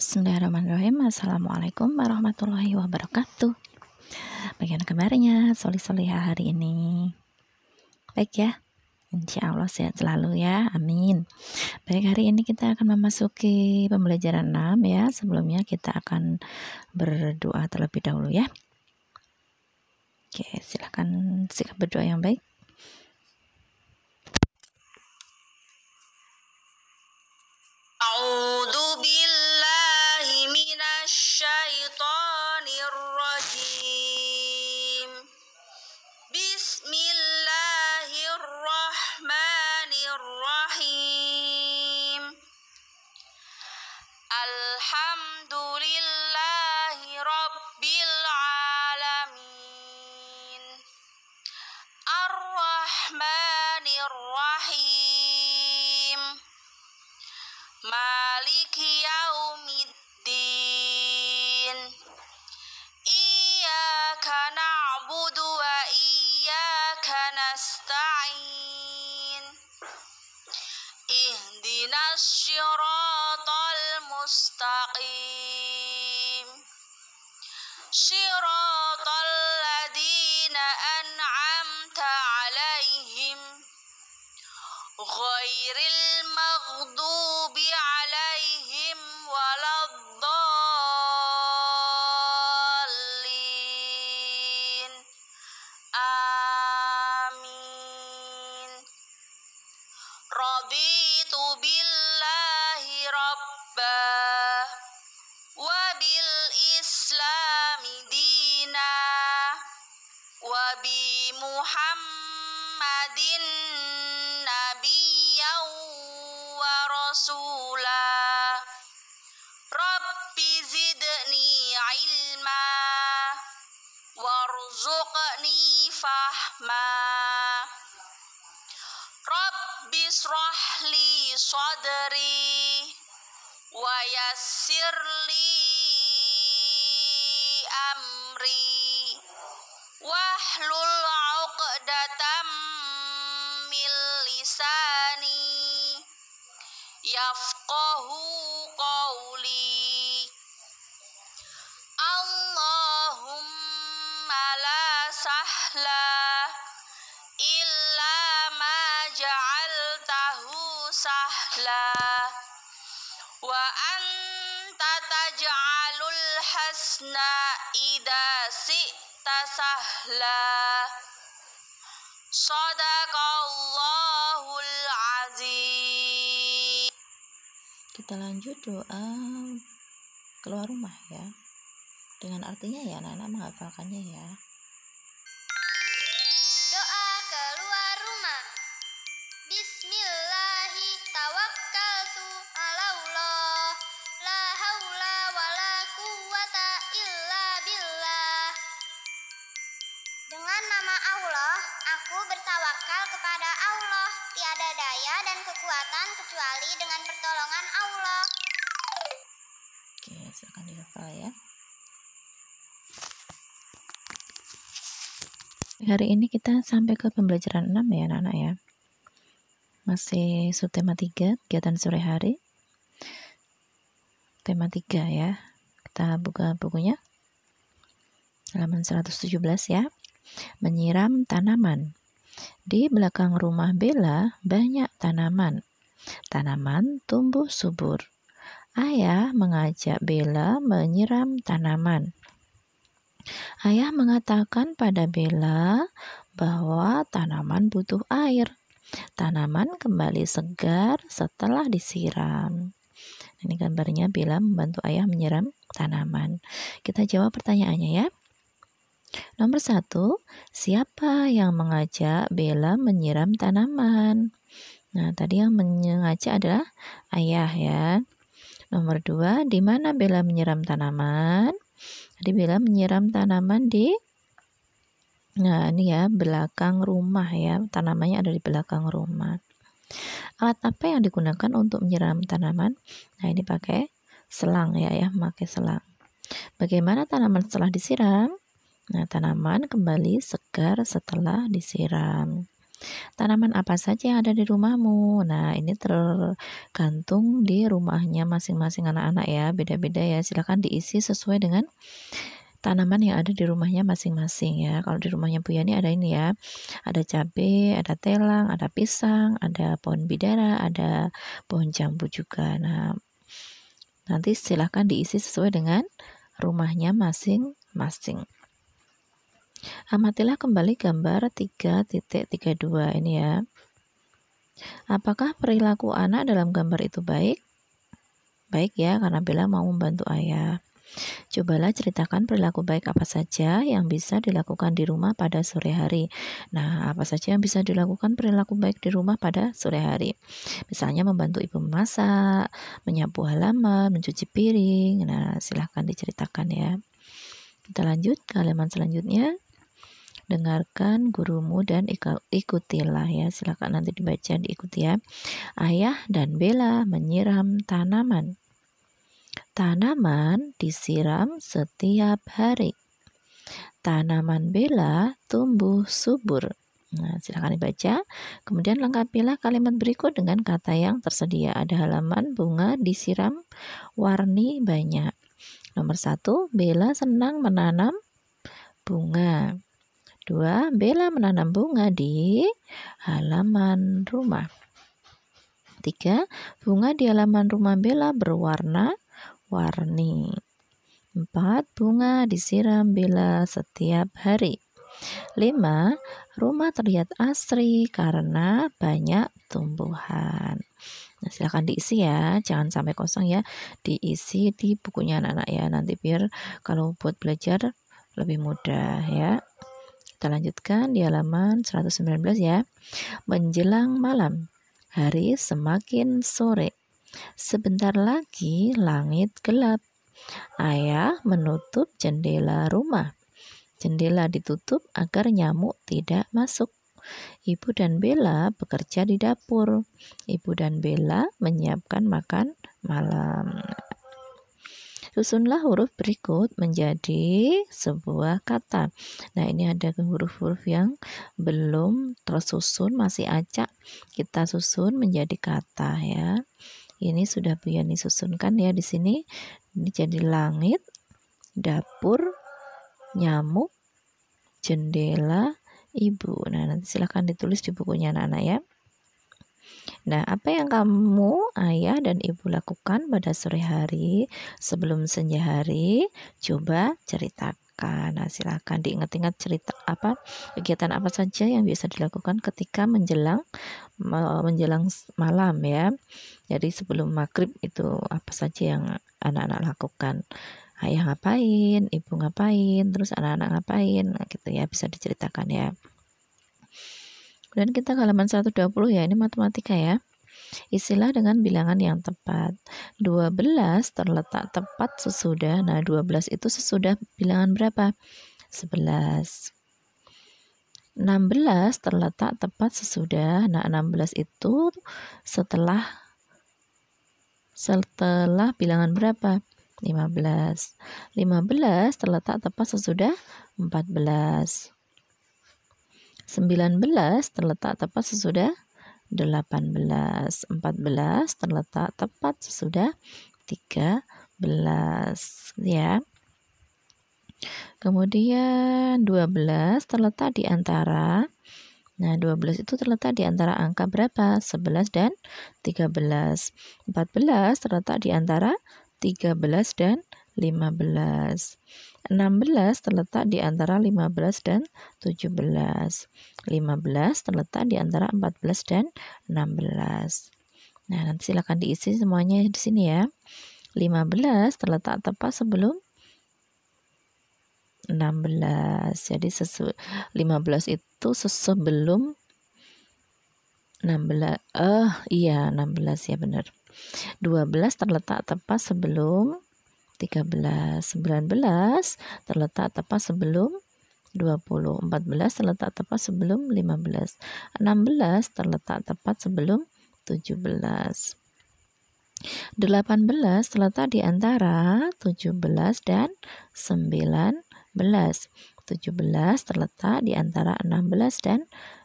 Bismillahirrahmanirrahim Assalamualaikum warahmatullahi wabarakatuh Bagaimana kabarnya solih soliha hari ini Baik ya Insya Allah sehat selalu ya, amin Baik hari ini kita akan memasuki pembelajaran 6 ya Sebelumnya kita akan berdoa terlebih dahulu ya Oke silahkan sikap berdoa yang baik الرحمن Nabi Muhammadin Nabi wa rasula Rabbi zidni ilma warzuqni fahma Rabbi srahli sadri wa amri wahlul 'uqdatam min lisani yafqahu qawli Allahumma la sahla illa ma ja'altahu sahla wa anta taj'alul hasna idha si'ta kita lanjut doa keluar rumah ya dengan artinya ya anak-anak menghafalkannya ya pertolongan Allah. Oke, silakan dihafal ya. Hari ini kita sampai ke pembelajaran 6 ya anak-anak ya. Masih subtema 3, kegiatan sore hari. Tema 3 ya. Kita buka bukunya. Halaman 117 ya. Menyiram tanaman. Di belakang rumah Bella banyak tanaman. Tanaman tumbuh subur. Ayah mengajak Bella menyiram tanaman. Ayah mengatakan pada Bella bahwa tanaman butuh air. Tanaman kembali segar setelah disiram. Ini gambarnya Bella membantu ayah menyiram tanaman. Kita jawab pertanyaannya ya. Nomor satu, siapa yang mengajak Bella menyiram tanaman? Nah, tadi yang menyengaja adalah ayah ya. Nomor dua, di mana Bella menyiram tanaman? Jadi Bella menyiram tanaman di Nah, ini ya, belakang rumah ya. Tanamannya ada di belakang rumah. Alat apa yang digunakan untuk menyiram tanaman? Nah, ini pakai selang ya, ya, pakai selang. Bagaimana tanaman setelah disiram? Nah, tanaman kembali segar setelah disiram. Tanaman apa saja yang ada di rumahmu? Nah, ini tergantung di rumahnya masing-masing anak-anak ya, beda-beda ya. Silahkan diisi sesuai dengan tanaman yang ada di rumahnya masing-masing ya. Kalau di rumahnya Bu Yani ada ini ya, ada cabai, ada telang, ada pisang, ada pohon bidara, ada pohon jambu juga. Nah, nanti silahkan diisi sesuai dengan rumahnya masing-masing. Amatilah ah, kembali gambar 3.32 ini ya. Apakah perilaku anak dalam gambar itu baik? Baik ya, karena Bella mau membantu ayah. Cobalah ceritakan perilaku baik apa saja yang bisa dilakukan di rumah pada sore hari. Nah, apa saja yang bisa dilakukan perilaku baik di rumah pada sore hari? Misalnya membantu ibu memasak, menyapu halaman, mencuci piring. Nah, silahkan diceritakan ya. Kita lanjut ke halaman selanjutnya dengarkan gurumu dan ikutilah ya. Silakan nanti dibaca diikuti ya. Ayah dan Bella menyiram tanaman. Tanaman disiram setiap hari. Tanaman Bella tumbuh subur. Nah, silakan dibaca. Kemudian lengkapilah kalimat berikut dengan kata yang tersedia. Ada halaman bunga disiram warni banyak. Nomor satu, Bella senang menanam bunga. 2. Bella menanam bunga di halaman rumah. 3. Bunga di halaman rumah Bella berwarna warni. 4. Bunga disiram Bella setiap hari. 5. Rumah terlihat asri karena banyak tumbuhan. Nah, silahkan diisi ya, jangan sampai kosong ya. Diisi di bukunya anak-anak ya, nanti biar kalau buat belajar lebih mudah ya. Kita lanjutkan di halaman 119 ya. Menjelang malam, hari semakin sore. Sebentar lagi langit gelap. Ayah menutup jendela rumah. Jendela ditutup agar nyamuk tidak masuk. Ibu dan Bella bekerja di dapur. Ibu dan Bella menyiapkan makan malam. Susunlah huruf berikut menjadi sebuah kata. Nah, ini ada huruf-huruf yang belum tersusun, masih acak. Kita susun menjadi kata ya. Ini sudah Buyani susunkan ya di sini. Ini jadi langit, dapur, nyamuk, jendela, ibu. Nah, nanti silahkan ditulis di bukunya anak-anak ya. Nah, apa yang kamu, ayah, dan ibu lakukan pada sore hari sebelum senja hari? Coba ceritakan. Nah, silahkan diingat-ingat cerita apa kegiatan apa saja yang bisa dilakukan ketika menjelang menjelang malam ya. Jadi sebelum maghrib itu apa saja yang anak-anak lakukan? Ayah ngapain, ibu ngapain, terus anak-anak ngapain, nah, gitu ya bisa diceritakan ya. Kemudian kita ke halaman 120 ya, ini matematika ya. Istilah dengan bilangan yang tepat. 12 terletak tepat sesudah. Nah, 12 itu sesudah bilangan berapa? 11. 16 terletak tepat sesudah. Nah, 16 itu setelah setelah bilangan berapa? 15. 15 terletak tepat sesudah 14. 19 terletak tepat sesudah 18. 14 terletak tepat sesudah 13 ya. Kemudian 12 terletak di antara Nah, 12 itu terletak di antara angka berapa? 11 dan 13. 14 terletak di antara 13 dan 15. 16 terletak di antara 15 dan 17. 15 terletak di antara 14 dan 16. Nah, nanti silakan diisi semuanya di sini ya. 15 terletak tepat sebelum 16. Jadi sesu 15 itu sebelum 16 eh uh, iya 16 ya benar. 12 terletak tepat sebelum 13, 19 terletak tepat sebelum 20, 14 terletak tepat sebelum 15, 16 terletak tepat sebelum 17. 18 terletak di antara 17 dan 19. 17 terletak di antara 16 dan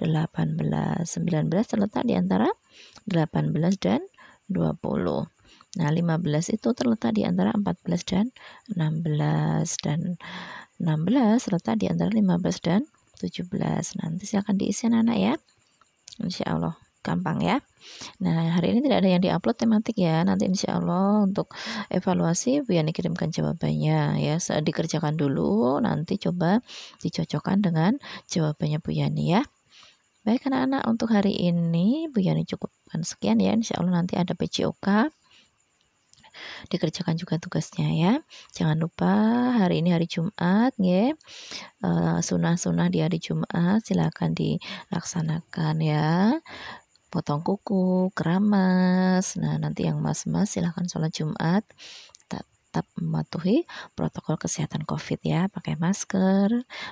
18. 19 terletak di antara 18 dan 20. Nah, 15 itu terletak di antara 14 dan 16 dan 16 terletak di antara 15 dan 17. Nah, nanti silakan diisi anak-anak ya. Insya Allah gampang ya. Nah, hari ini tidak ada yang diupload tematik ya. Nanti insya Allah untuk evaluasi Bu Yani kirimkan jawabannya ya. Dikerjakan dulu, nanti coba dicocokkan dengan jawabannya Bu Yani ya. Baik anak-anak untuk hari ini Bu Yani cukupkan sekian ya. Insya Allah nanti ada PJOK dikerjakan juga tugasnya ya. Jangan lupa hari ini hari Jumat ya. Eh, sunah-sunah di hari Jumat silakan dilaksanakan ya potong kuku, keramas. Nah, nanti yang mas-mas silakan sholat Jumat tetap mematuhi protokol kesehatan COVID ya. Pakai masker,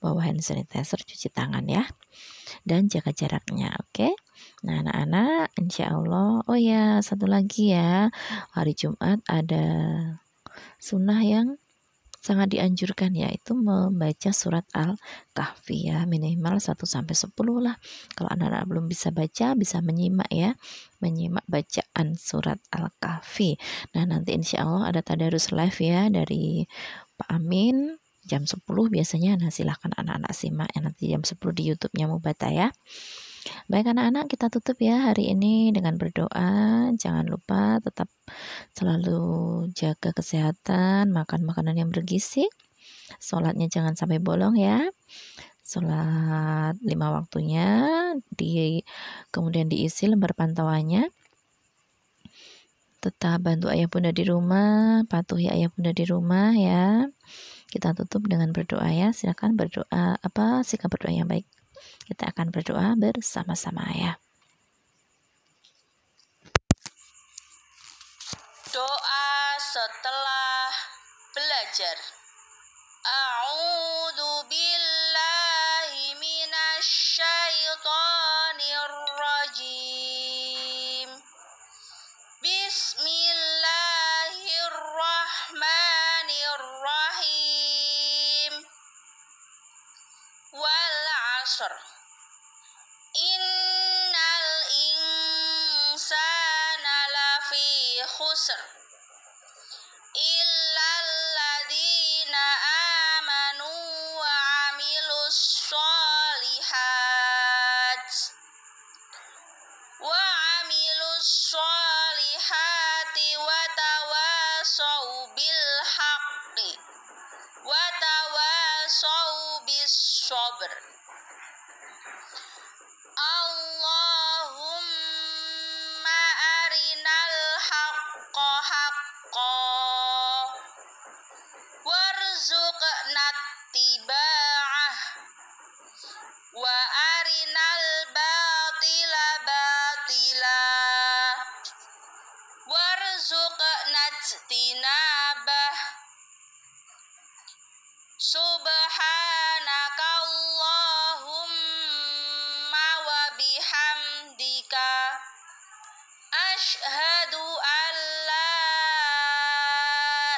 bawa hand sanitizer, cuci tangan ya. Dan jaga jaraknya, oke? Okay? Nah, anak-anak, insya Allah, oh ya, satu lagi ya, hari Jumat ada sunnah yang sangat dianjurkan yaitu membaca surat Al-Kahfi ya minimal 1 sampai 10 lah. Kalau anak-anak belum bisa baca bisa menyimak ya, menyimak bacaan surat Al-Kahfi. Nah, nanti insya Allah ada tadarus live ya dari Pak Amin jam 10 biasanya nah silahkan anak-anak simak ya nanti jam 10 di YouTube-nya Mubata ya. Baik anak-anak, kita tutup ya hari ini dengan berdoa. Jangan lupa tetap selalu jaga kesehatan, makan makanan yang bergizi. Sholatnya jangan sampai bolong ya. Sholat lima waktunya, di kemudian diisi lembar pantauannya. Tetap bantu ayah bunda di rumah, patuhi ayah bunda di rumah ya. Kita tutup dengan berdoa ya. Silakan berdoa apa sikap berdoa yang baik. Kita akan berdoa bersama-sama ya. Doa setelah belajar. A'udzu billahi minasy syaithanir rajim. Bismillahirrahmanirrahim. Wal 'asr. Asr Illalladzina amanu wa amilus solihat Wa amilus solihati wa tawasaw bil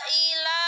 ila